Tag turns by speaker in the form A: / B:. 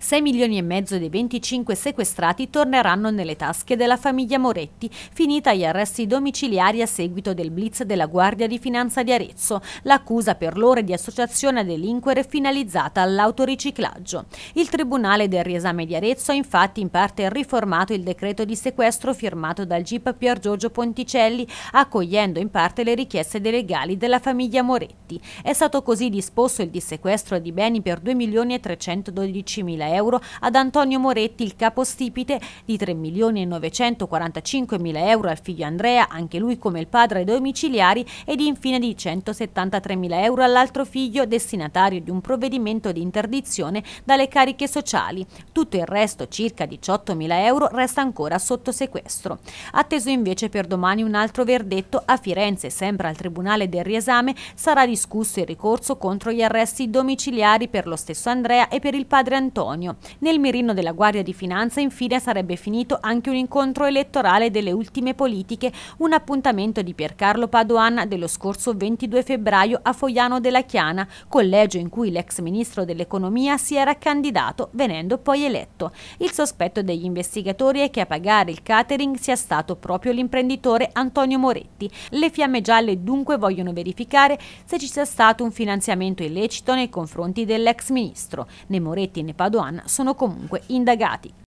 A: 6 milioni e mezzo dei 25 sequestrati torneranno nelle tasche della famiglia Moretti, finita gli arresti domiciliari a seguito del blitz della Guardia di Finanza di Arezzo, l'accusa per loro di associazione a delinquere finalizzata all'autoriciclaggio. Il Tribunale del riesame di Arezzo ha infatti in parte riformato il decreto di sequestro firmato dal GIP Pier Giorgio Ponticelli, accogliendo in parte le richieste dei legali della famiglia Moretti reati. È stato così disposto il dissequestro di beni per 2 milioni e 312 mila euro ad Antonio Moretti, il capostipite, di 3 milioni e 945 mila euro al figlio Andrea, anche lui come il padre ai domiciliari, ed infine di 173 mila euro all'altro figlio destinatario di un provvedimento di interdizione dalle cariche sociali. Tutto il resto, circa 18 mila euro, resta ancora sotto sequestro. Atteso invece per domani un altro verdetto, a Firenze, sempre al Tribunale del Riesame, sarà disposto discusso il ricorso contro gli arresti domiciliari per lo stesso Andrea e per il padre Antonio. Nel mirino della Guardia di Finanza infine sarebbe finito anche un incontro elettorale delle ultime politiche, un appuntamento di Piercarlo Padoan dello scorso 22 febbraio a Fogliano della Chiana, collegio in cui l'ex ministro dell'economia si era candidato venendo poi eletto. Il sospetto degli investigatori è che a pagare il catering sia stato proprio l'imprenditore Antonio Moretti. Le fiamme gialle dunque vogliono verificare se ci sia stato un finanziamento illecito nei confronti dell'ex ministro. Né Moretti né Padoan sono comunque indagati.